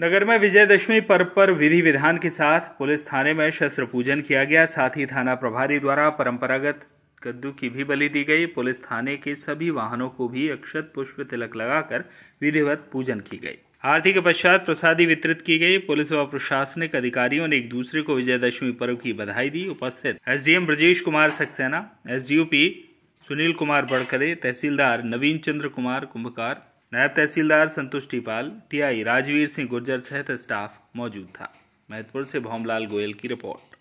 नगर में विजयदशमी पर्व पर विधि विधान के साथ पुलिस थाने में शस्त्र पूजन किया गया साथ ही थाना प्रभारी द्वारा परंपरागत कद्दू की भी बलि दी गई पुलिस थाने के सभी वाहनों को भी अक्षत पुष्प तिलक लगाकर विधिवत पूजन की गई आरती के पश्चात प्रसादी वितरित की गई पुलिस व प्रशासनिक अधिकारियों ने एक दूसरे को विजयदशमी पर्व की बधाई दी उपस्थित एसडीएम ब्रजेश कुमार सक्सेना एसडीओपी सुनील कुमार बड़करे तहसीलदार नवीन चंद्र कुमार कुंभकार नायब तहसीलदार संतुष्टि पाल टीआई राजवीर सिंह गुर्जर सहित स्टाफ मौजूद था महतपुर से भोमलाल गोयल की रिपोर्ट